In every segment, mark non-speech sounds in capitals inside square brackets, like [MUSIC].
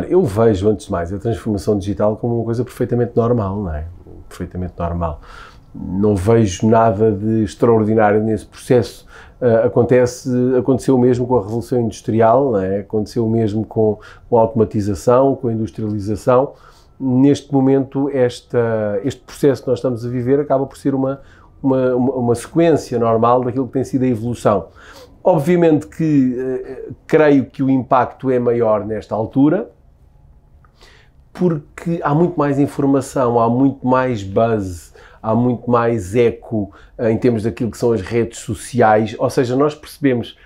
Olha, eu vejo, antes de mais, a transformação digital como uma coisa perfeitamente normal, não é? Perfeitamente normal. Não vejo nada de extraordinário nesse processo. Uh, acontece, aconteceu o mesmo com a Revolução Industrial, não é? aconteceu o mesmo com, com a automatização, com a industrialização. Neste momento, esta, este processo que nós estamos a viver acaba por ser uma, uma, uma, sequência normal daquilo que tem sido a evolução. Obviamente que ah, creio que o impacto é maior nesta altura, porque há muito mais informação, há muito mais buzz, há muito mais eco eh, em termos daquilo que são as redes sociais, ou seja, nós percebemos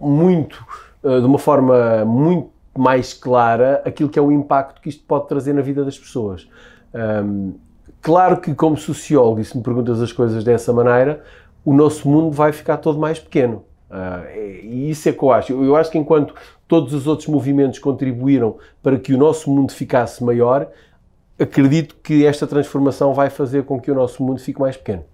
muito, eh, de uma forma muito mais clara, aquilo que é o impacto que isto pode trazer na vida das pessoas. Claro que, como sociólogo, e se me perguntas as coisas dessa maneira, o nosso mundo vai ficar todo mais pequeno. Uh, e isso é que eu acho. Eu, acho que enquanto todos os outros movimentos contribuíram para que o nosso mundo ficasse maior, acredito que esta transformação vai fazer com que o nosso mundo fique mais pequeno.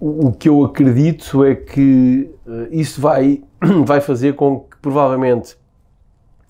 O, que eu acredito é que uh, isso vai, [CLEARS THROAT] vai fazer com que provavelmente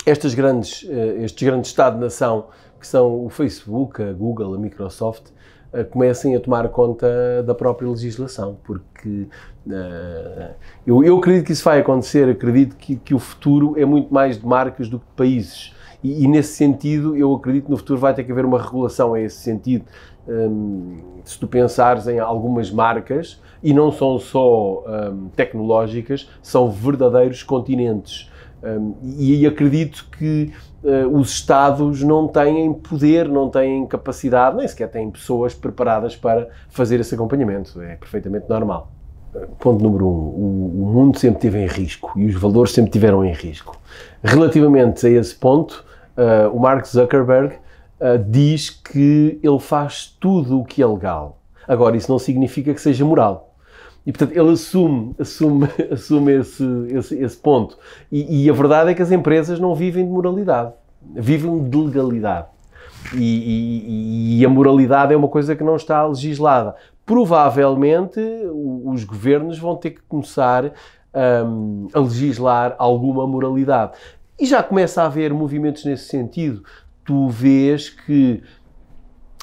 estes grandes, uh, estes grandes Estado-nação, que são o Facebook, a Google, a Microsoft, eh, comecem a tomar conta da própria legislação, porque uh, eu, eu, acredito que isso vai acontecer, acredito que, que, o futuro é muito mais de marcas do que de países. E, e, nesse sentido, eu acredito que no futuro vai ter que haver uma regulação a esse sentido. Um, ehm, se tu pensares em algumas marcas, e não são só um, ehm, tecnológicas, são verdadeiros continentes um, e acredito que uh, os Estados não têm poder, não têm capacidade, nem sequer têm pessoas preparadas para fazer esse acompanhamento. É perfeitamente normal. Ponto número um: o, o mundo sempre teve em risco e os valores sempre tiveram em risco. Relativamente a esse ponto, uh, o Mark Zuckerberg uh, diz que ele faz tudo o que é legal. Agora, isso não significa que seja moral e portanto ele assume, assume, [LAUGHS] assume esse, esse, esse ponto. E, e, a verdade é que as empresas não vivem de moralidade, vivem de legalidade. E, e, e a moralidade é uma coisa que não está legislada. Provavelmente os governos vão ter que começar um, a legislar alguma moralidade. E já começa a haver movimentos nesse sentido. Tu vês que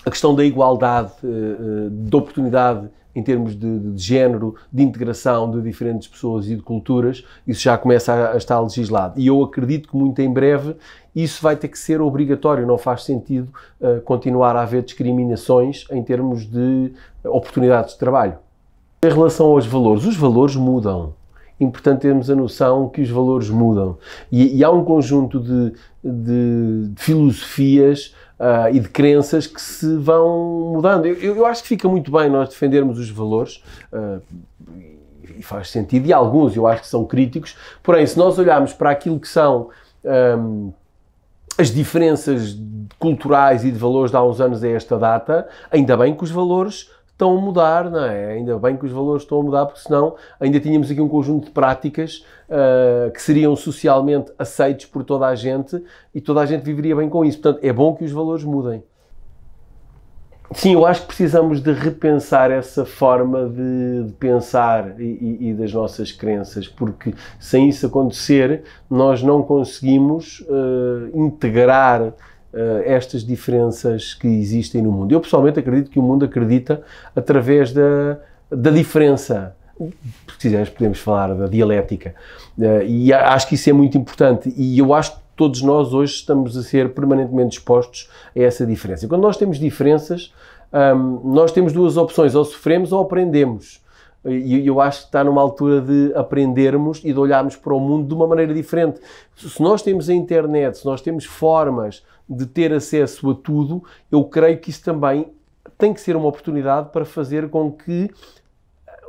a questão da igualdade eh, eh, de oportunidade em termos de, de, de, género, de integração de diferentes pessoas e de culturas, isso já começa a, a, estar legislado. E eu acredito que muito em breve isso vai ter que ser obrigatório, não faz sentido uh, continuar a haver discriminações em termos de oportunidades de trabalho. Em relação aos valores, os valores mudam é importante termos a noção que os valores mudam. E, e há um conjunto de, de, de filosofias uh, e de crenças que se vão mudando. Eu, eu, acho que fica muito bem nós defendermos os valores. Uh, e faz sentido, e alguns eu acho que são críticos, porém, se nós olharmos para aquilo que são ah, as diferenças culturais e de valores de há uns anos a esta data, ainda bem que os valores estão a mudar, não é? Ainda bem que os valores estão a mudar, porque senão ainda tínhamos aqui um conjunto de práticas uh, que seriam socialmente aceitos por toda a gente e toda a gente viveria bem com isso. Portanto, é bom que os valores mudem. Sim, eu acho que precisamos de repensar essa forma de, de pensar e, e, e, das nossas crenças, porque sem isso acontecer, nós não conseguimos uh, integrar eh, estas diferenças que existem no mundo. Eu pessoalmente acredito que o mundo acredita através da, da diferença. Se quiseres, podemos falar da dialética. Eh, e acho que isso é muito importante. E eu acho que todos nós hoje estamos a ser permanentemente expostos a essa diferença. E quando nós temos diferenças, nós temos duas opções: ou sofremos ou aprendemos. E eu acho que está numa altura de aprendermos e de olharmos para o mundo de uma maneira diferente. Se nós temos a internet, se nós temos formas, de ter acesso a tudo, eu creio que isso também tem que ser uma oportunidade para fazer com que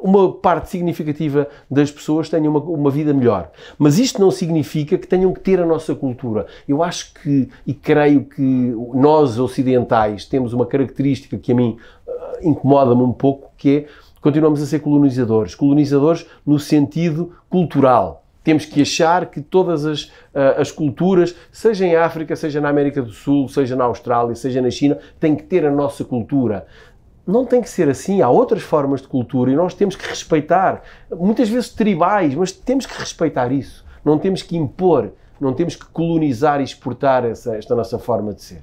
uma parte significativa das pessoas tenha uma, uma, vida melhor. Mas isto não significa que tenham que ter a nossa cultura. Eu acho que, e creio que nós ocidentais temos uma característica que a mim uh, incomoda-me um pouco, que é continuamos a ser colonizadores. Colonizadores no sentido cultural. Temos que achar que todas as, uh, as culturas, seja em África, seja na América do Sul, seja na Austrália, seja na China, têm que ter a nossa cultura não tem que ser assim. Há outras formas de cultura e nós temos que respeitar, muitas vezes tribais, mas temos que respeitar isso. Não temos que impor, não temos que colonizar e exportar essa, esta nossa forma de ser.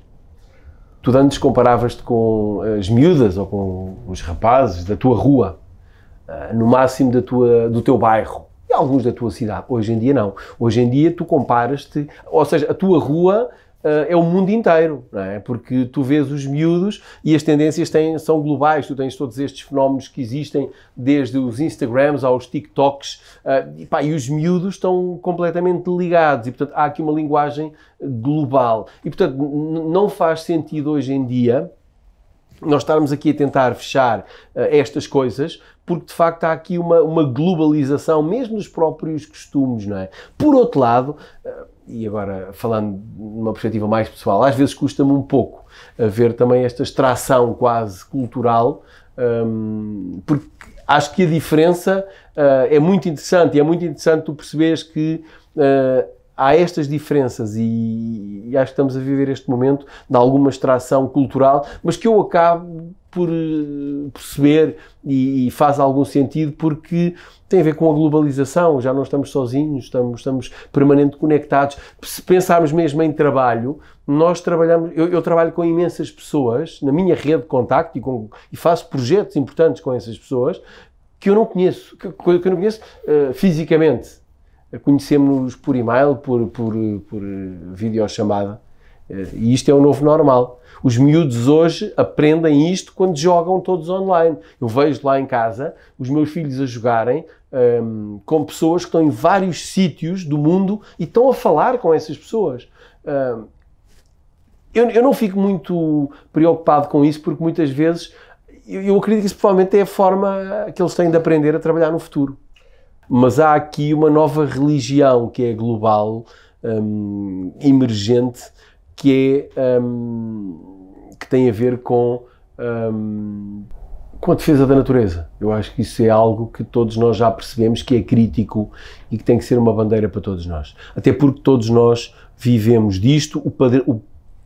Tu antes comparavas-te com as miúdas ou com os rapazes da tua rua, ah, no máximo da tua, do teu bairro alguns da tua cidade. Hoje em dia não. Hoje em dia tu comparas-te, ou seja, a tua rua Uh, é o mundo inteiro, não é? Porque tu vês os miúdos e as tendências têm, são globais. Tu tens todos estes fenómenos que existem, desde os Instagrams aos TikToks, uh, e, pá, e os miúdos estão completamente ligados. E, portanto, há aqui uma linguagem global. E, portanto, não faz sentido hoje em dia nós estarmos aqui a tentar fechar uh, estas coisas, porque de facto há aqui uma, uma globalização, mesmo nos próprios costumes, não é? Por outro lado, uh, e agora falando numa perspectiva mais pessoal, às vezes custa-me um pouco a eh, ver também esta extração quase cultural, um, ehm, porque acho que a diferença uh, é muito interessante, e é muito interessante tu perceberes que há estas diferenças e, e acho que estamos a viver este momento de alguma extração cultural, mas que eu acabo por eh, perceber e, e, faz algum sentido porque tem a ver com a globalização, já não estamos sozinhos, estamos, estamos permanente conectados. Se pensarmos mesmo em trabalho, nós trabalhamos, eu, eu trabalho com imensas pessoas na minha rede de contacto e, com, e faço projetos importantes com essas pessoas que eu não conheço, que, que eu não conheço uh, fisicamente conhecemos-nos por e-mail, por, por, por videochamada. Eh, e isto é o novo normal. Os miúdos hoje aprendem isto quando jogam todos online. Eu vejo lá em casa os meus filhos a jogarem um, ehm, com pessoas que estão em vários sítios do mundo e estão a falar com essas pessoas. Um, ehm, eu, eu, não fico muito preocupado com isso porque muitas vezes eu, eu acredito que isso provavelmente é a forma que eles têm de aprender a trabalhar no futuro. Mas há aqui uma nova religião que é global, um, emergente, que, é, um, que tem a ver com, um, com a defesa da natureza. Eu acho que isso é algo que todos nós já percebemos que é crítico e que tem que ser uma bandeira para todos nós. Até porque todos nós vivemos disto, o, o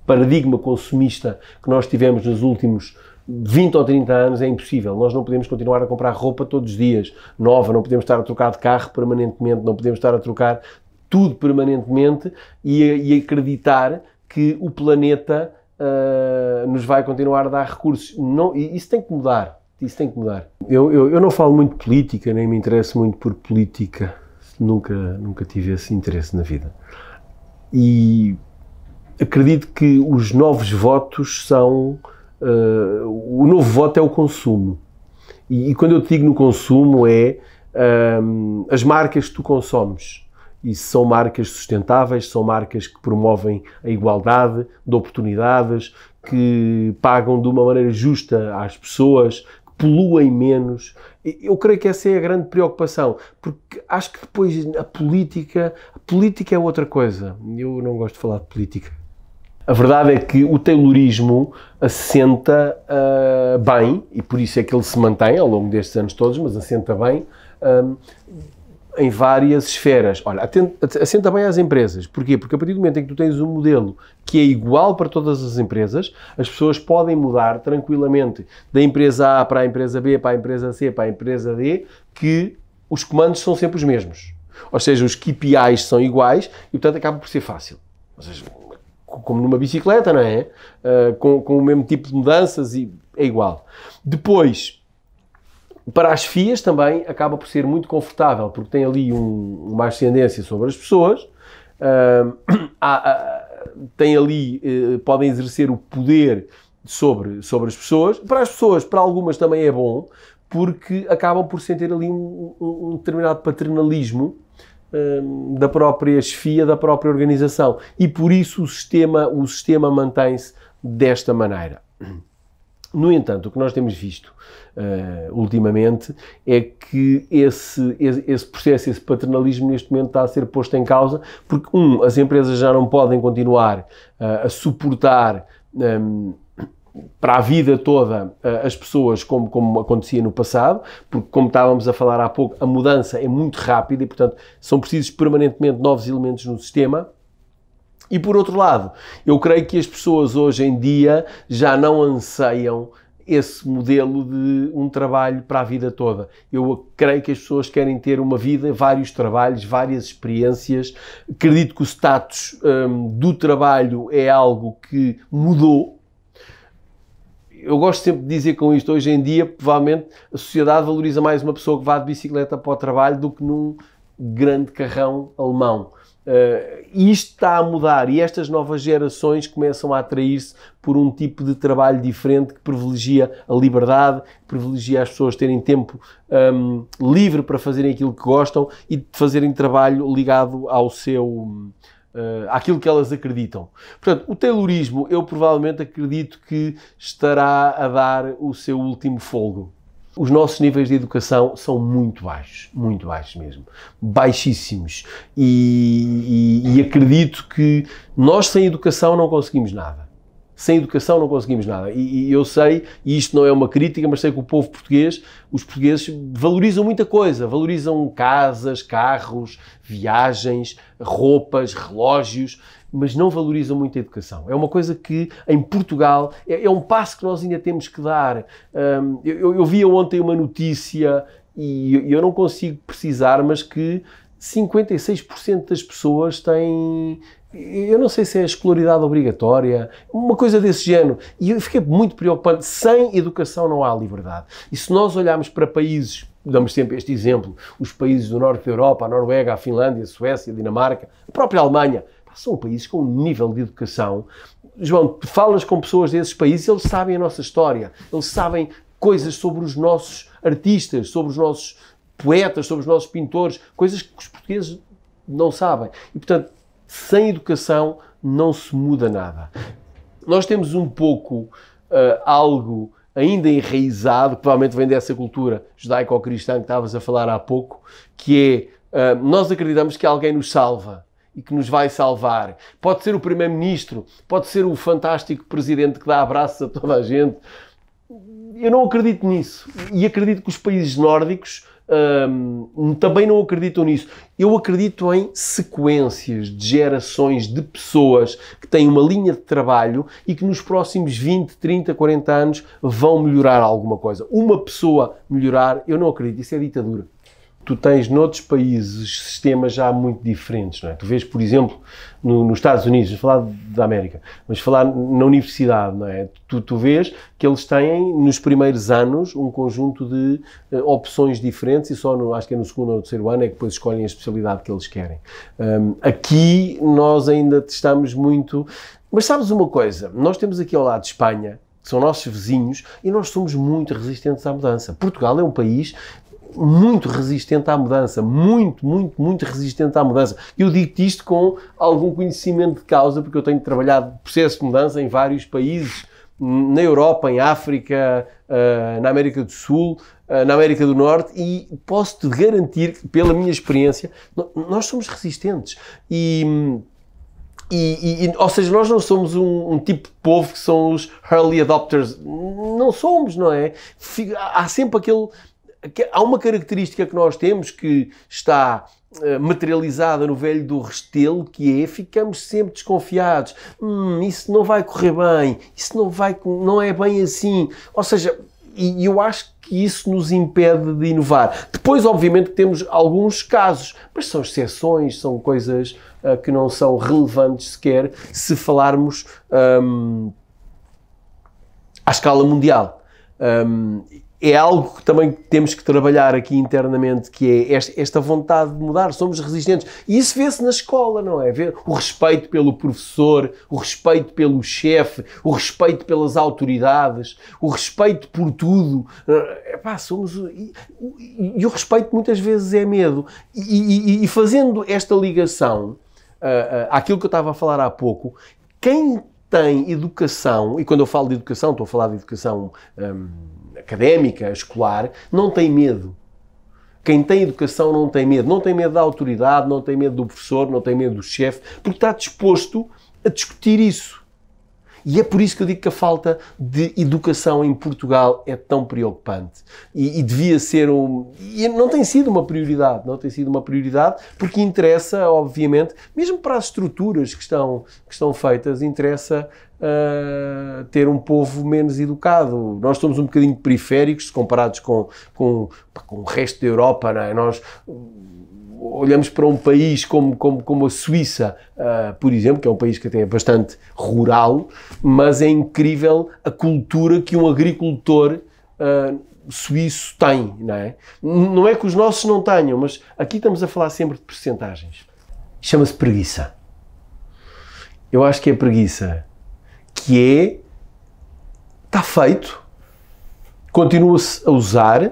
paradigma consumista que nós tivemos nos últimos 20 ou 30 anos é impossível. Nós não podemos continuar a comprar roupa todos os dias, nova, não podemos estar a trocar de carro permanentemente, não podemos estar a trocar tudo permanentemente e, e acreditar que o planeta uh, nos vai continuar a dar recursos. Não, isso tem que mudar. Isso tem que mudar. Eu, eu, eu não falo muito de política, nem me interesso muito por política. Nunca, nunca tive esse interesse na vida. E acredito que os novos votos são Uh, o novo voto é o consumo. E, e, quando eu digo no consumo é as marcas que tu consomes. E são marcas sustentáveis, são marcas que promovem a igualdade de oportunidades, que pagam de uma maneira justa às pessoas, que poluem menos. Eu creio que essa é a grande preocupação, porque acho que depois a política, a política é outra coisa. Eu não gosto de falar de política a verdade é que o Taylorismo assenta uh, bem, e por isso é que ele se mantém ao longo destes anos todos, mas assenta bem um, ah, em várias esferas. Olha, assenta bem às empresas. Porquê? Porque a partir do momento em que tu tens um modelo que é igual para todas as empresas, as pessoas podem mudar tranquilamente da empresa A para a empresa B, para a empresa C, para a empresa D, que os comandos são sempre os mesmos. Ou seja, os KPIs são iguais e, portanto, acaba por ser fácil. Ou seja, como numa bicicleta, não é? Uh, com, com o mesmo tipo de mudanças e é igual. Depois, para as FIAs também acaba por ser muito confortável, porque tem ali um, uma ascendência sobre as pessoas, uh, [CLEARS THROAT] há, há, tem ali, uh, podem exercer o poder sobre, sobre as pessoas. Para as pessoas, para algumas também é bom, porque acabam por sentir ali um, um, um determinado paternalismo Hum, da própria chefia, da própria organização. E por isso o sistema, o sistema mantém-se desta maneira. No entanto, o que nós temos visto uh, ultimamente é que esse, esse, esse, processo, esse paternalismo neste momento está a ser posto em causa, porque, um, as empresas já não podem continuar uh, a suportar um, para a vida toda eh, as pessoas como, como acontecia no passado, porque como estávamos a falar há pouco, a mudança é muito rápida e, portanto, são precisos permanentemente novos elementos no sistema. E por outro lado, eu creio que as pessoas hoje em dia já não anseiam esse modelo de um trabalho para a vida toda. Eu creio que as pessoas querem ter uma vida, vários trabalhos, várias experiências. Acredito que o status hum, do trabalho é algo que mudou eu gosto sempre de dizer com isto, hoje em dia, provavelmente, a sociedade valoriza mais uma pessoa que vá de bicicleta para o trabalho do que num grande carrão alemão. Uh, isto está a mudar e estas novas gerações começam a atrair-se por um tipo de trabalho diferente que privilegia a liberdade, privilegia as pessoas terem tempo um, ehm, livre para fazerem aquilo que gostam e fazerem trabalho ligado ao seu uh, àquilo que elas acreditam. Portanto, o Taylorismo, eu provavelmente acredito que estará a dar o seu último folgo. Os nossos níveis de educação são muito baixos, muito baixos mesmo, baixíssimos. E, e, e acredito que nós sem educação não conseguimos nada. Sem educação não conseguimos nada. E, e, eu sei, e isto não é uma crítica, mas sei que o povo português, os portugueses, valorizam muita coisa. Valorizam casas, carros, viagens, roupas, relógios, mas não valorizam muito a educação. É uma coisa que, em Portugal, é, é um passo que nós ainda temos que dar. Um, eu, eu ontem uma notícia, e eu não consigo precisar, mas que 56% das pessoas têm eu não sei se é a escolaridade obrigatória, uma coisa desse género. E eu fiquei muito preocupante. Sem educação não há liberdade. E se nós olharmos para países, damos sempre este exemplo, os países do norte da Europa, a Noruega, a Finlândia, a Suécia, a Dinamarca, a própria Alemanha, são países com um nível de educação. João, falas com pessoas desses países, eles sabem a nossa história, eles sabem coisas sobre os nossos artistas, sobre os nossos poetas, sobre os nossos pintores, coisas que os portugueses não sabem. E, portanto, sem educação não se muda nada. Nós temos um pouco uh, algo ainda enraizado, que provavelmente vem dessa cultura judaico-cristã que estavas a falar há pouco, que é uh, nós acreditamos que alguém nos salva e que nos vai salvar. Pode ser o primeiro-ministro, pode ser o fantástico presidente que dá abraços a toda a gente. Eu não acredito nisso. E acredito que os países nórdicos um, também não acreditam nisso. Eu acredito em sequências de gerações de pessoas que têm uma linha de trabalho e que nos próximos 20, 30, 40 anos vão melhorar alguma coisa. Uma pessoa melhorar, eu não acredito, isso é ditadura tu tens noutros países sistemas já muito diferentes, não é? Tu vês, por exemplo, no, nos Estados Unidos, vamos falar da América, mas falar na universidade, não é? Tu, tu vês que eles têm, nos primeiros anos, um conjunto de uh, opções diferentes e só, no, acho que é no segundo ou terceiro ano, é que depois escolhem a especialidade que eles querem. Um, aqui, nós ainda estamos muito... Mas sabes uma coisa? Nós temos aqui ao lado Espanha, são nossos vizinhos e nós somos muito resistentes à mudança. Portugal é um país muito resistente à mudança, muito, muito, muito resistente à mudança. Eu digo-te isto com algum conhecimento de causa, porque eu tenho trabalhado processo de mudança em vários países, na Europa, em África, eh, na América do Sul, eh, na América do Norte, e posso-te garantir que, pela minha experiência, nós somos resistentes. E. E, e, ou seja, nós não somos um, um, tipo de povo que são os early adopters. Não somos, não é? há sempre aquele, há uma característica que nós temos que está eh, materializada no velho do Restelo, que é ficamos sempre desconfiados. Hum, isso não vai correr bem, isso não, vai, não é bem assim. Ou seja, e eu acho que isso nos impede de inovar. Depois, obviamente, temos alguns casos, mas são exceções, são coisas uh, que não são relevantes sequer se falarmos um, à escala mundial. Um, é algo que também temos que trabalhar aqui internamente, que é esta vontade de mudar, somos resistentes. E isso vê-se na escola, não é? o respeito pelo professor, o respeito pelo chefe, o respeito pelas autoridades, o respeito por tudo. Eh, epá, somos... E, o respeito muitas vezes é medo. E, fazendo esta ligação eh, eh, àquilo que eu estava a falar há pouco, quem tem educação, e quando eu falo de educação, estou a falar de educação... Hum, académica, escolar, não tem medo. Quem tem educação não tem medo. Não tem medo da autoridade, não tem medo do professor, não tem medo do chefe, porque está disposto a discutir isso. E é por isso que eu digo que a falta de educação em Portugal é tão preocupante. E, e devia ser um. E não tem sido uma prioridade, não tem sido uma prioridade, porque interessa, obviamente, mesmo para as estruturas que estão, que estão feitas, interessa Uh, ter um povo menos educado. Nós somos um bocadinho periféricos comparados com, com, com o resto da Europa, não é? Nós olhamos para um país como, como, como a Suíça, uh, por exemplo, que é um país que até é bastante rural, mas é incrível a cultura que um agricultor uh, suíço tem, não é? Não é que os nossos não tenham, mas aqui estamos a falar sempre de percentagens. Chama-se preguiça. Eu acho que é preguiça, que é está feito, continua-se a usar,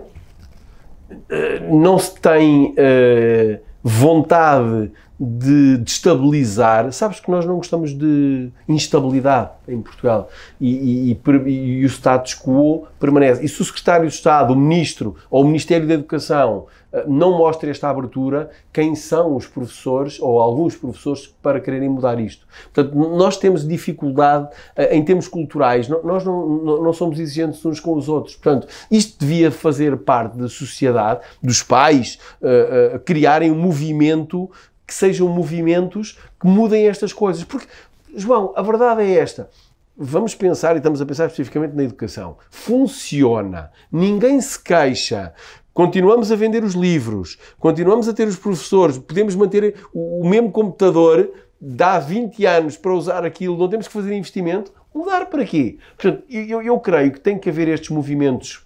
não se tem eh, vontade de destabilizar. Sabes que nós não gostamos de instabilidade em Portugal e, e, e, e o status quo permanece. E se o secretário de Estado, o ministro ou o Ministério da Educação eh, não mostra esta abertura, quem são os professores ou alguns professores para quererem mudar isto? Portanto, nós temos dificuldade eh, em termos culturais, nós não, não somos exigentes uns com os outros. Portanto, isto devia fazer parte da sociedade, dos pais, eh, criarem um movimento que sejam movimentos que mudem estas coisas. Porque, João, a verdade é esta. Vamos pensar, e estamos a pensar especificamente na educação. Funciona. Ninguém se queixa. Continuamos a vender os livros, continuamos a ter os professores, podemos manter o mesmo computador dá 20 anos para usar aquilo, não temos que fazer investimento, mudar para quê? Portanto, eu, eu creio que tem que haver estes movimentos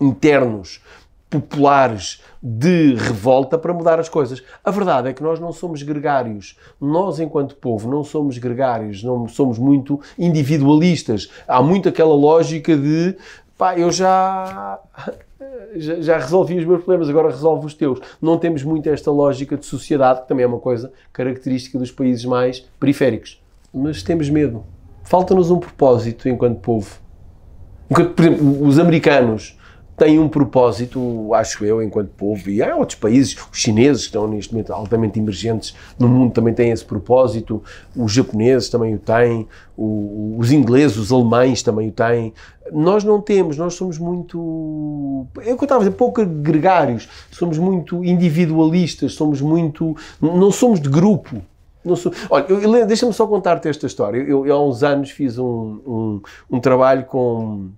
internos populares de revolta para mudar as coisas. A verdade é que nós não somos gregários. Nós, enquanto povo, não somos gregários, não somos muito individualistas. Há muito aquela lógica de pá, eu já já, resolvi os meus problemas, agora resolve os teus. Não temos muito esta lógica de sociedade, que também é uma coisa característica dos países mais periféricos. Mas temos medo. Falta-nos um propósito enquanto povo. Enquanto, por exemplo, os americanos tem um propósito, acho eu, enquanto povo, e há outros países, os chineses que estão neste momento altamente emergentes no mundo também têm esse propósito, os japoneses também o têm, os ingleses, os alemães também o têm. Nós não temos, nós somos muito. É o que eu estava a dizer, pouco gregários, somos muito individualistas, somos muito. não somos de grupo. Não sou... Olha, deixa-me só contar-te esta história. Eu, eu, há uns anos fiz um, um, um trabalho com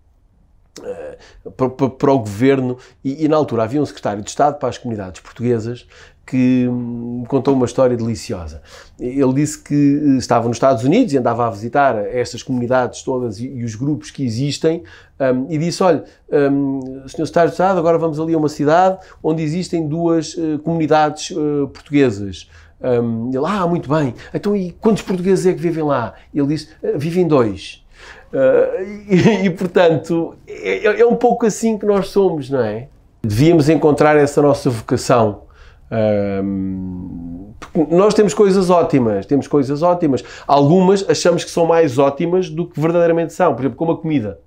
eh, para, para, para, o governo, e, e, na altura havia um secretário de Estado para as comunidades portuguesas que me hum, contou uma história deliciosa. Ele disse que eh, estava nos Estados Unidos e andava a visitar estas comunidades todas e, e os grupos que existem, um, e disse: Olha, um, Secretário de Estado, agora vamos ali a uma cidade onde existem duas uh, comunidades uh, portuguesas. Um, ele, ah, muito bem, então e quantos portugueses é que vivem lá? Ele disse: Vivem dois. Uh, e, [LAUGHS] e, portanto, é, é, é, um pouco assim que nós somos, não é? Devíamos encontrar essa nossa vocação. nós temos coisas ótimas, temos coisas ótimas. Algumas achamos que são mais ótimas do que verdadeiramente são, por exemplo, como a comida.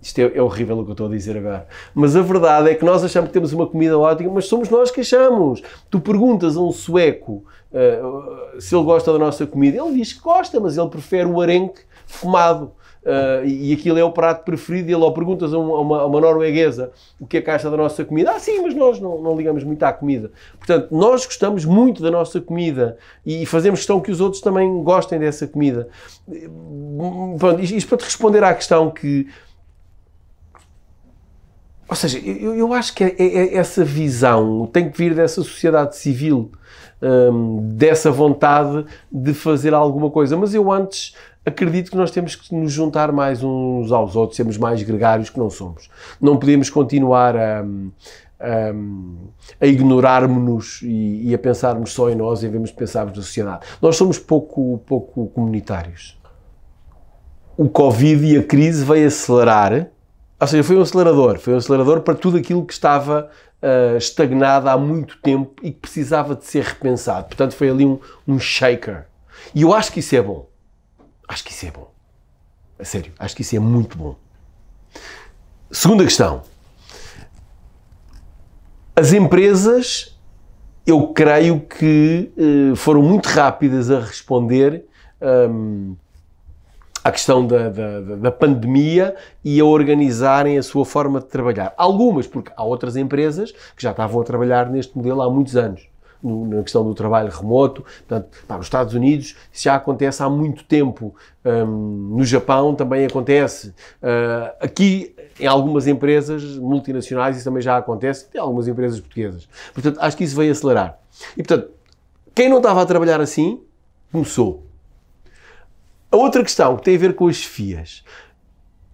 Isto é, é, horrível o que eu estou a dizer agora. Mas a verdade é que nós achamos que temos uma comida ótima, mas somos nós que achamos. Tu perguntas a um sueco uh, se ele gosta da nossa comida, ele diz que gosta, mas ele prefere o arenque fumado. Uh, e aquilo é o prato preferido, e ele ou perguntas a uma, a uma, norueguesa o que é que acha da nossa comida. Ah, sim, mas nós não, não, ligamos muito à comida. Portanto, nós gostamos muito da nossa comida e fazemos questão que os outros também gostem dessa comida. Hum, pronto, isto para te responder à questão que. Ou seja, eu, eu acho que é, é, é essa visão tem que vir dessa sociedade civil. Hum, dessa vontade de fazer alguma coisa. Mas eu antes acredito que nós temos que nos juntar mais uns aos outros, sermos mais gregários que não somos. Não podemos continuar a. a, hum, a ignorarmos-nos e, e, a pensarmos só em nós e devemos pensarmos na sociedade. Nós somos pouco, pouco comunitários. O Covid e a crise veio acelerar ou seja, foi um acelerador. Foi um acelerador para tudo aquilo que estava uh, estagnado há muito tempo e que precisava de ser repensado. Portanto, foi ali um, um shaker. E eu acho que isso é bom. Acho que isso é bom. A sério, acho que isso é muito bom. Segunda questão. As empresas, eu creio que eh, foram muito rápidas a responder um, ehm, à questão da, da, da, pandemia e a organizarem a sua forma de trabalhar. Algumas, porque há outras empresas que já estavam a trabalhar neste modelo há muitos anos. No, na questão do trabalho remoto, portanto, pá, nos Estados Unidos isso já acontece há muito tempo, um, no Japão também acontece, uh, aqui em algumas empresas multinacionais isso também já acontece, em algumas empresas portuguesas. Portanto, acho que isso veio acelerar. E portanto, quem não estava a trabalhar assim, começou. A outra questão que tem a ver com as FIAs.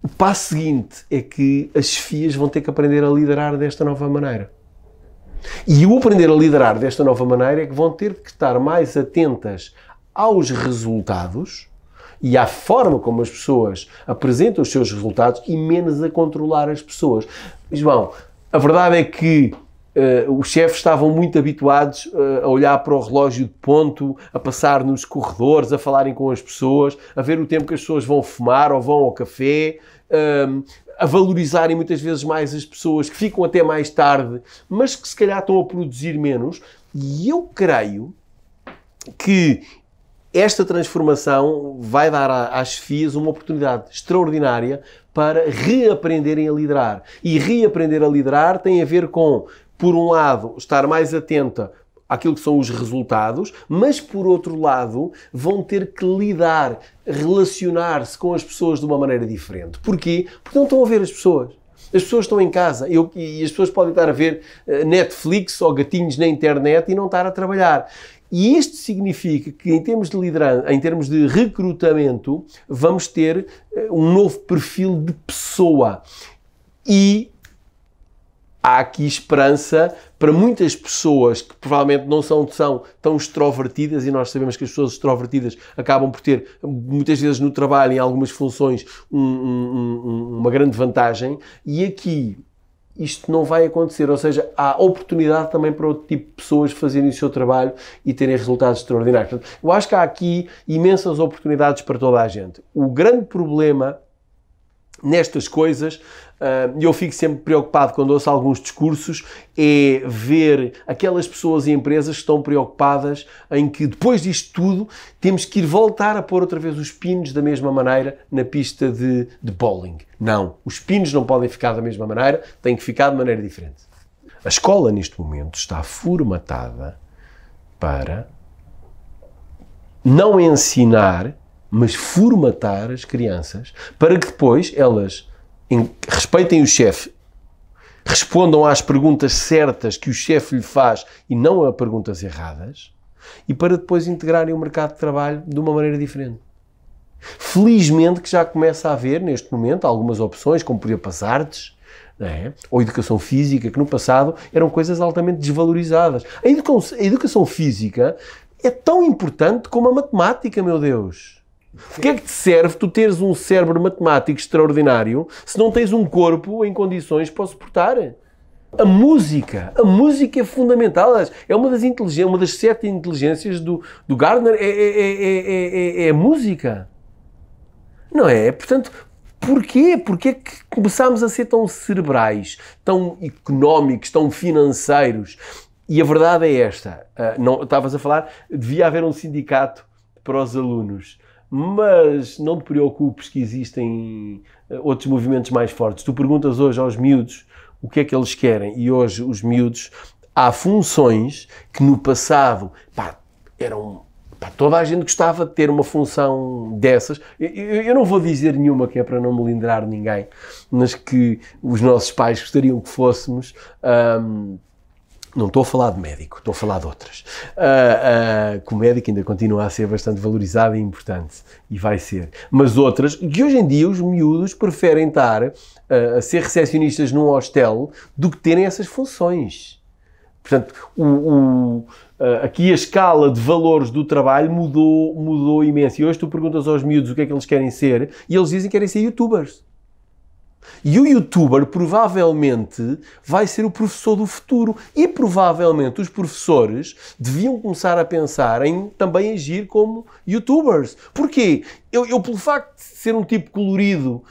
O passo seguinte é que as FIAs vão ter que aprender a liderar desta nova maneira. E o aprender a liderar desta nova maneira é que vão ter que estar mais atentas aos resultados e à forma como as pessoas apresentam os seus resultados e menos a controlar as pessoas. João, a verdade é que Uh, os chefes estavam muito habituados uh, a olhar para o relógio de ponto, a passar nos corredores, a falarem com as pessoas, a ver o tempo que as pessoas vão fumar ou vão ao café, eh, a valorizarem muitas vezes mais as pessoas que ficam até mais tarde, mas que se calhar estão a produzir menos. E eu creio que esta transformação vai dar às FIAs uma oportunidade extraordinária para reaprenderem a liderar. E reaprender a liderar tem a ver com por um lado, estar mais atenta àquilo que são os resultados, mas por outro lado, vão ter que lidar, relacionar-se com as pessoas de uma maneira diferente. Porquê? Porque não estão a ver as pessoas. As pessoas estão em casa eu, e as pessoas podem estar a ver eh, Netflix ou gatinhos na internet e não estar a trabalhar. E isto significa que, em termos de liderança, em termos de recrutamento, vamos ter eh, um novo perfil de pessoa. E há aqui esperança para muitas pessoas que provavelmente não são tão, tão extrovertidas, e nós sabemos que as pessoas extrovertidas acabam por ter, muitas vezes no trabalho, em algumas funções, um, um, uma grande vantagem, e aqui isto não vai acontecer, ou seja, há oportunidade também para outro tipo de pessoas fazerem o seu trabalho e terem resultados extraordinários. Portanto, eu acho que há aqui imensas oportunidades para toda a gente. O grande problema nestas coisas e eu fico sempre preocupado quando ouço alguns discursos, é ver aquelas pessoas e empresas que estão preocupadas em que depois disto tudo temos que ir voltar a pôr outra vez os pinos da mesma maneira na pista de, de bowling. Não, os pinos não podem ficar da mesma maneira, têm que ficar de maneira diferente. A escola neste momento está formatada para não ensinar, mas formatar as crianças para que depois elas respeitem o chefe, respondam às perguntas certas que o chefe lhe faz e não a perguntas erradas, e para depois integrarem o mercado de trabalho de uma maneira diferente. Felizmente que já começa a haver, neste momento, algumas opções, como por exemplo as artes, é? ou educação física, que no passado eram coisas altamente desvalorizadas. A educação, a educação física é tão importante como a matemática, meu Deus. O que é que te serve tu teres um cérebro matemático extraordinário se não tens um corpo em condições para suportar? A música, a música é fundamental. É uma das, inteligências, uma das sete inteligências do, do Gardner, é, é, é, é, a música. Não é? Portanto, porquê? Porquê que começámos a ser tão cerebrais, tão económicos, tão financeiros? E a verdade é esta. não, estavas a falar, devia haver um sindicato para os alunos mas não te preocupes que existem eh, outros movimentos mais fortes. Tu perguntas hoje aos miúdos o que é que eles querem e hoje os miúdos há funções que no passado pá, eram toda a gente gostava de ter uma função dessas. Eu, não vou dizer nenhuma que é para não melindrar ninguém, mas que os nossos pais gostariam que fôssemos. Não estou a falar de médico, estou a falar de outras. Uh, uh, que o médico ainda continua a ser bastante valorizado e importante, e vai ser. Mas outras, que hoje em dia os miúdos preferem estar uh, a ser recepcionistas num hostel do que terem essas funções. Portanto, o, o, aqui a escala de valores do trabalho mudou, mudou imenso. E hoje tu perguntas aos miúdos o que é que eles querem ser, e eles dizem que querem ser youtubers. E o youtuber provavelmente vai ser o professor do futuro. E provavelmente os professores deviam começar a pensar em também agir como youtubers. Porquê? Eu, eu pelo facto de ser um tipo colorido,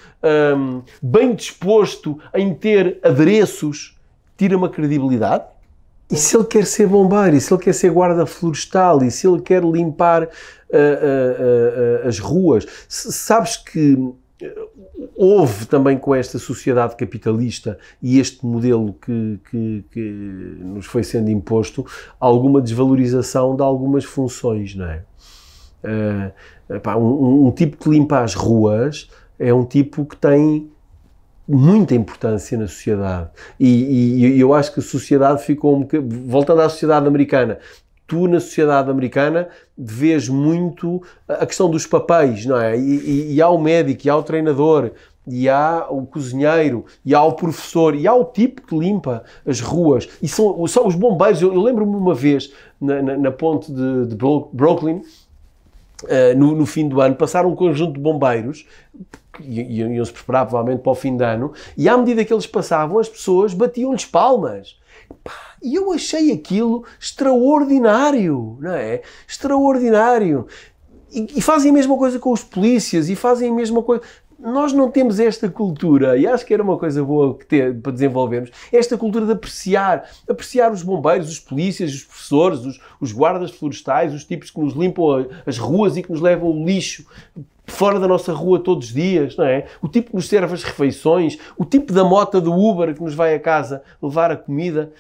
um, bem disposto em ter adereços, tira-me a credibilidade. E se ele quer ser bombeiro, e se ele quer ser guarda florestal, e se ele quer limpar uh, uh, uh, as ruas, sabes que houve também com esta sociedade capitalista e este modelo que, que, que, nos foi sendo imposto alguma desvalorização de algumas funções, não é? Uh, um, um, tipo que limpa as ruas é um tipo que tem muita importância na sociedade e, e, eu acho que a sociedade ficou um bocadinho, voltando à sociedade americana tu na sociedade americana vês muito a questão dos papéis, não é? E, e, e há o médico, e há o treinador, e há o cozinheiro, e há o professor, e há o tipo que limpa as ruas, e são, são os bombeiros. Eu, eu lembro-me uma vez na, na, na ponte de, de Brooklyn, Uh, no, no, fim do ano, passaram um conjunto de bombeiros, iam-se preparar provavelmente para o fim de ano, e à medida que eles passavam, as pessoas batiam-lhes palmas. Pá, e eu achei aquilo extraordinário, não é? Extraordinário. E, e fazem a mesma coisa com os polícias, e fazem a mesma coisa nós não temos esta cultura, e acho que era uma coisa boa ter, para desenvolvermos, esta cultura de apreciar, apreciar os bombeiros, os polícias, os professores, os, os guardas florestais, os tipos que nos limpam a, as ruas e que nos levam o lixo fora da nossa rua todos os dias, não é? O tipo que nos serve as refeições, o tipo da mota do Uber que nos vai a casa levar a comida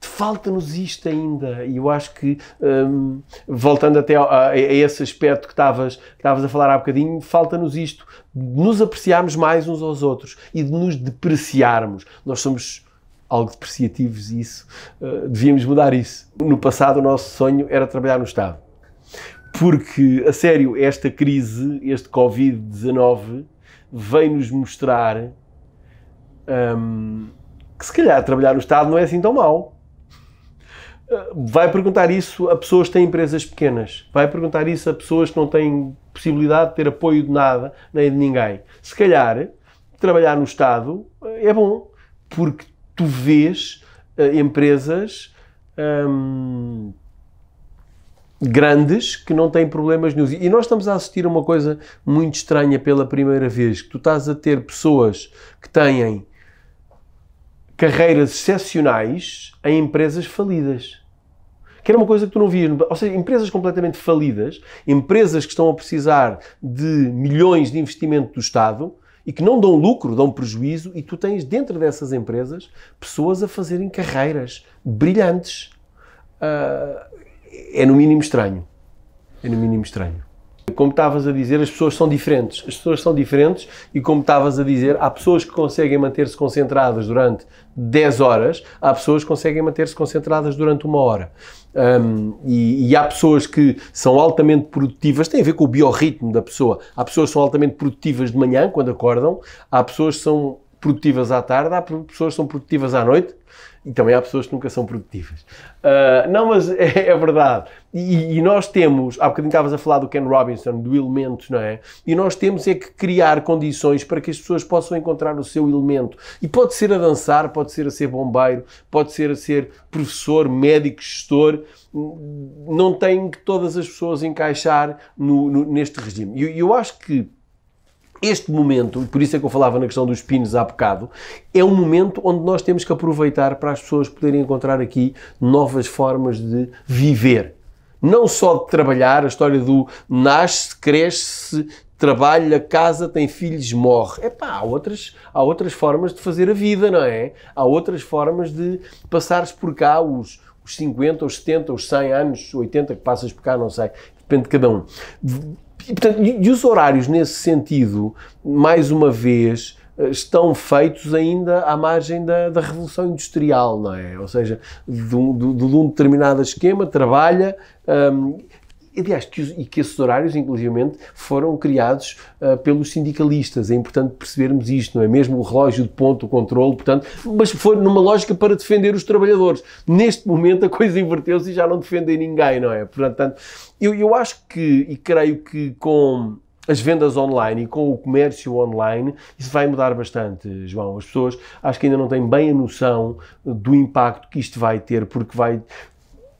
falta-nos isto ainda. E eu acho que, um, voltando até a, a, esse aspecto que estavas que tavas a falar há bocadinho, falta-nos isto, de nos apreciarmos mais uns aos outros e de nos depreciarmos. Nós somos algo depreciativos e isso, uh, devíamos mudar isso. No passado, o nosso sonho era trabalhar no Estado. Porque, a sério, esta crise, este Covid-19, vem nos mostrar um, que se calhar trabalhar no Estado não é assim tão mau vai perguntar isso a pessoas que têm empresas pequenas, vai perguntar isso a pessoas que não têm possibilidade de ter apoio de nada, nem de ninguém. Se calhar, trabalhar no Estado eh, é bom, porque tu vês eh, empresas hum, grandes que não têm problemas nenhum. E nós estamos a assistir a uma coisa muito estranha pela primeira vez, que tu estás a ter pessoas que têm carreiras excepcionais em empresas falidas que era uma coisa que tu não vias. Ou seja, empresas completamente falidas, empresas que estão a precisar de milhões de investimento do Estado e que não dão lucro, dão prejuízo, e tu tens dentro dessas empresas pessoas a fazerem carreiras brilhantes. Uh, é no mínimo estranho. É no mínimo estranho. Como estavas a dizer, as pessoas são diferentes. As pessoas são diferentes e, como estavas a dizer, há pessoas que conseguem manter-se concentradas durante 10 horas, há pessoas que conseguem manter-se concentradas durante uma hora. Um, e, e, há pessoas que são altamente produtivas, tem a ver com o biorritmo da pessoa. Há pessoas que são altamente produtivas de manhã, quando acordam, há pessoas que são produtivas à tarde, há pessoas que são produtivas à noite e então, também há pessoas que nunca são produtivas. Uh, não, mas [LAUGHS] é, é verdade. E, e, nós temos, há bocadinho estavas a falar do Ken Robinson, do elemento, não é? E nós temos é que criar condições para que as pessoas possam encontrar o seu elemento. E pode ser a dançar, pode ser a ser bombeiro, pode ser a ser professor, médico, gestor. Não tem que todas as pessoas encaixar no, no, neste regime. E eu, eu acho que este momento, e por isso é que eu falava na questão dos pinos há bocado, é um momento onde nós temos que aproveitar para as pessoas poderem encontrar aqui novas formas de viver. Não só de trabalhar, a história do nasce, cresce, trabalha, casa, tem filhos, morre. Epá, há outras, há outras formas de fazer a vida, não é? Há outras formas de passares por cá os, os 50, os 70, os 100 anos, 80 que passas por cá, não sei. Depende de cada um e, portanto, e, os horários, nesse sentido, mais uma vez, eh, estão feitos ainda à margem da, da, revolução industrial, não é? Ou seja, de um, de, de um determinado esquema, trabalha, ehm, aliás, que, e que esses horários, inclusivamente, foram criados uh, pelos sindicalistas. É importante percebermos isto, não é? Mesmo o relógio de ponto, o controle, portanto, mas foi numa lógica para defender os trabalhadores. Neste momento a coisa inverteu-se e já não defendem ninguém, não é? Portanto, eu, eu acho que, e creio que com as vendas online e com o comércio online, isso vai mudar bastante, João. As pessoas acho que ainda não têm bem a noção do impacto que isto vai ter, porque vai.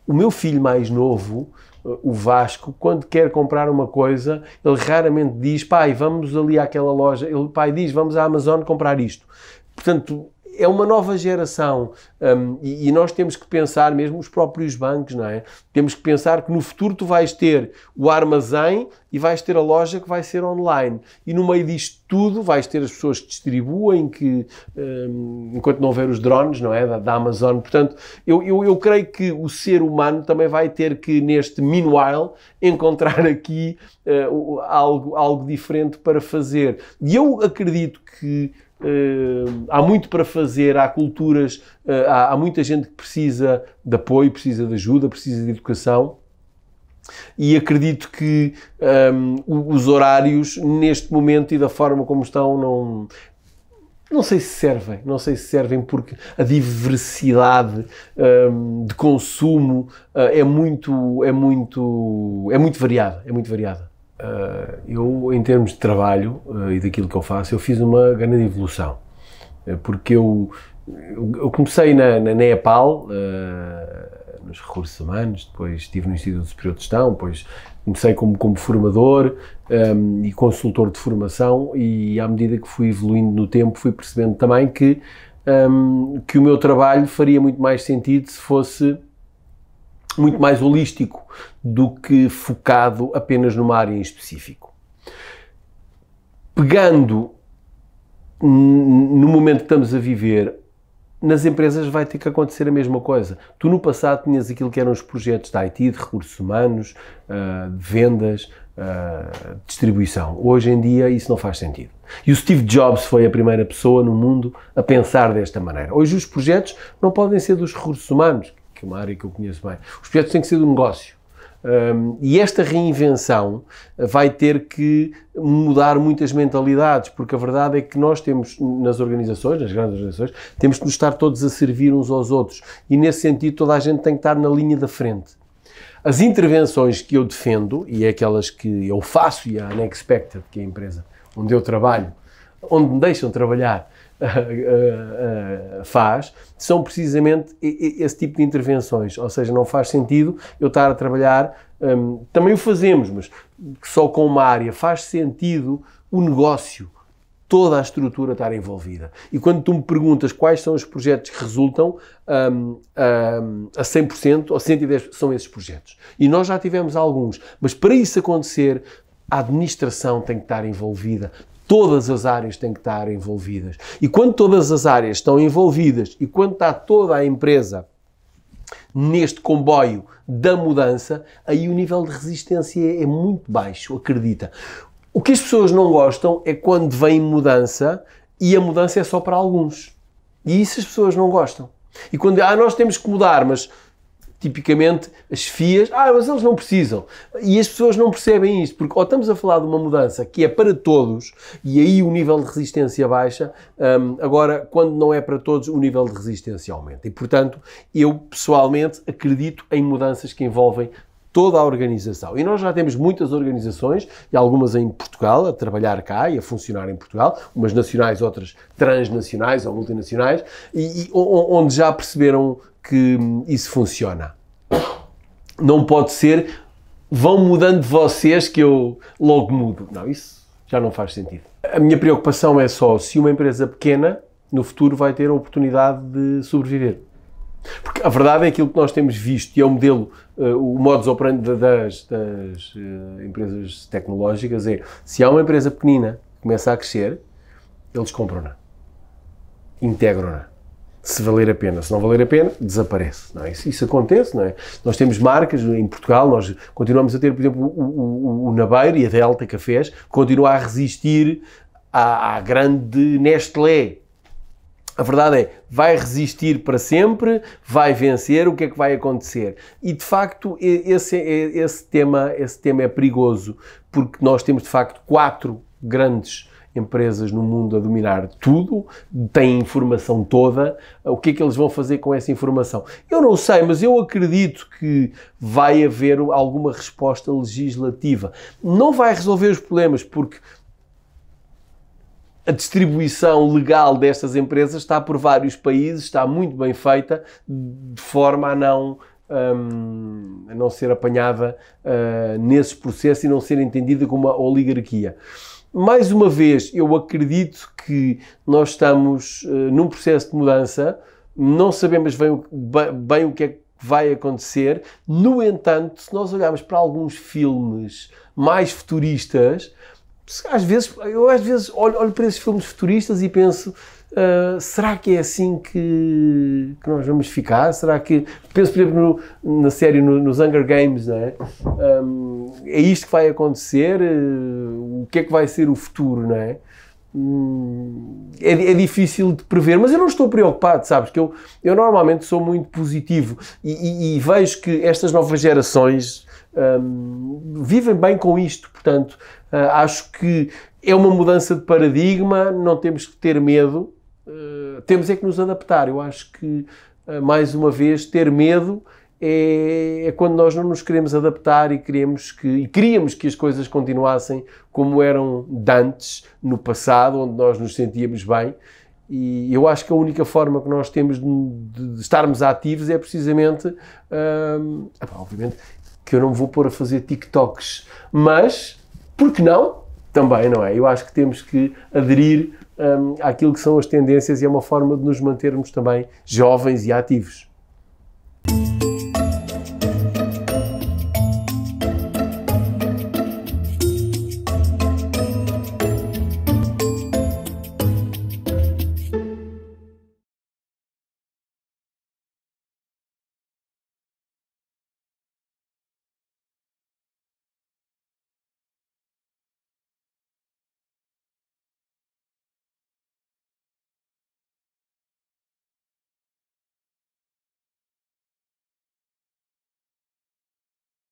O meu filho mais novo eh, o Vasco, quando quer comprar uma coisa, ele raramente diz, pai, vamos ali àquela loja. Ele, pai, diz, vamos à Amazon comprar isto. Portanto, é uma nova geração um, e, e, nós temos que pensar, mesmo os próprios bancos, não é? Temos que pensar que no futuro tu vais ter o armazém e vais ter a loja que vai ser online. E no meio disto tudo vais ter as pessoas que distribuem, que um, enquanto não houver os drones, não é? Da, da Amazon. Portanto, eu, eu, eu creio que o ser humano também vai ter que, neste meanwhile, encontrar aqui uh, algo, algo diferente para fazer. E eu acredito que eh, há muito para fazer, há culturas, eh, há, há, muita gente que precisa de apoio, precisa de ajuda, precisa de educação. E acredito que um, ehm, os horários, neste momento e da forma como estão, não, não sei se servem, não sei se servem porque a diversidade um, ehm, de consumo uh, é muito, é muito, é muito variada, é muito variada. Eh, eu, em termos de trabalho eh, e daquilo que eu faço, eu fiz uma grande evolução. Eh, porque eu, eu comecei na, na NEAPAL, nos recursos humanos, depois estive no Instituto Superior de Gestão, depois comecei como, como formador um, ehm, e consultor de formação e à medida que fui evoluindo no tempo fui percebendo também que, um, ehm, que o meu trabalho faria muito mais sentido se fosse muito mais holístico do que focado apenas numa área em específico. Pegando no momento que estamos a viver, nas empresas vai ter que acontecer a mesma coisa. Tu no passado tinhas aquilo que eram os projetos da IT, de recursos humanos, ah, de vendas, Uh, distribuição. Hoje em dia isso não faz sentido. E o Steve Jobs foi a primeira pessoa no mundo a pensar desta maneira. Hoje os projetos não podem ser dos recursos humanos, que é uma área que eu conheço bem. Os projetos têm que ser do negócio. Um, e esta reinvenção vai ter que mudar muitas mentalidades, porque a verdade é que nós temos nas organizações, nas grandes organizações, temos que nos estar todos a servir uns aos outros. E nesse sentido, toda a gente tem que estar na linha da frente. As intervenções que eu defendo, e é aquelas que eu faço, e a Unexpected, que é a empresa onde eu trabalho, onde me deixam trabalhar, [LAUGHS] Eh, faz, são precisamente esse tipo de intervenções. Ou seja, não faz sentido eu estar a trabalhar, um, também o fazemos, mas só com uma área. Faz sentido o negócio toda a estrutura estar envolvida. E quando tu me perguntas quais são os projetos que resultam, um, um, a 100% ou 110% são esses projetos. E nós já tivemos alguns, mas para isso acontecer, a administração tem que estar envolvida, todas as áreas têm que estar envolvidas. E quando todas as áreas estão envolvidas e quando está toda a empresa neste comboio da mudança, aí o nível de resistência é muito baixo, acredita. O que as pessoas não gostam é quando vem mudança e a mudança é só para alguns. E isso as pessoas não gostam. E quando, ah, nós temos que mudar, mas tipicamente as FIAs, ah, mas eles não precisam. E as pessoas não percebem isto, porque ou estamos a falar de uma mudança que é para todos, e aí o nível de resistência baixa, um, agora, quando não é para todos, o nível de resistência aumenta. E, portanto, eu pessoalmente acredito em mudanças que envolvem toda a organização. E nós já temos muitas organizações, e algumas em Portugal, a trabalhar cá e a funcionar em Portugal, umas nacionais, outras transnacionais ou multinacionais, e, e onde já perceberam que isso funciona. Não pode ser, vão mudando de vocês que eu logo mudo. Não, isso já não faz sentido. A minha preocupação é só se uma empresa pequena no futuro vai ter a oportunidade de sobreviver. Porque a verdade é aquilo que nós temos visto e é o modelo, eh, o modus operandi das, das eh, empresas tecnológicas é se há uma empresa pequenina que começa a crescer, eles compram-na, integram-na se valer a pena. Se não valer a pena, desaparece. Não é? isso, isso, acontece, não é? Nós temos marcas em Portugal, nós continuamos a ter, por exemplo, o, o, o Nabeiro e a Delta Cafés, continuam a resistir à, à grande Nestlé. A verdade é, vai resistir para sempre, vai vencer, o que é que vai acontecer? E de facto, esse, esse, tema, esse tema é perigoso, porque nós temos de facto quatro grandes empresas no mundo a dominar tudo, têm informação toda, o que é que eles vão fazer com essa informação? Eu não sei, mas eu acredito que vai haver alguma resposta legislativa. Não vai resolver os problemas, porque a distribuição legal destas empresas está por vários países, está muito bem feita, de forma a não, um, a não ser apanhada uh, eh, nesse processo e não ser entendida como uma oligarquia mais uma vez, eu acredito que nós estamos uh, num processo de mudança, não sabemos bem, bem, bem o que é que vai acontecer. No entanto, se nós olharmos para alguns filmes mais futuristas, às vezes, eu às vezes olho, olho para esses filmes futuristas e penso Uh, será que é assim que, que, nós vamos ficar? Será que. Penso, por exemplo, no, na série, no, nos Hunger Games, não é? Um, é isto que vai acontecer? Uh, o que é que vai ser o futuro, não é? Hum, é, é, difícil de prever, mas eu não estou preocupado, sabes? Que eu, eu normalmente sou muito positivo e, e, e vejo que estas novas gerações vivem bem com isto, portanto, uh, acho que é uma mudança de paradigma, não temos que ter medo. Eh, temos é que nos adaptar. Eu acho que, eh, mais uma vez, ter medo é, é, quando nós não nos queremos adaptar e queremos que e queríamos que as coisas continuassem como eram dantes no passado, onde nós nos sentíamos bem. E eu acho que a única forma que nós temos de, de estarmos ativos é precisamente, hum, obviamente, que eu não me vou pôr a fazer TikToks, mas por que não? Também, não é? Eu acho que temos que aderir um, àquilo que são as tendências e é uma forma de nos mantermos também jovens e ativos.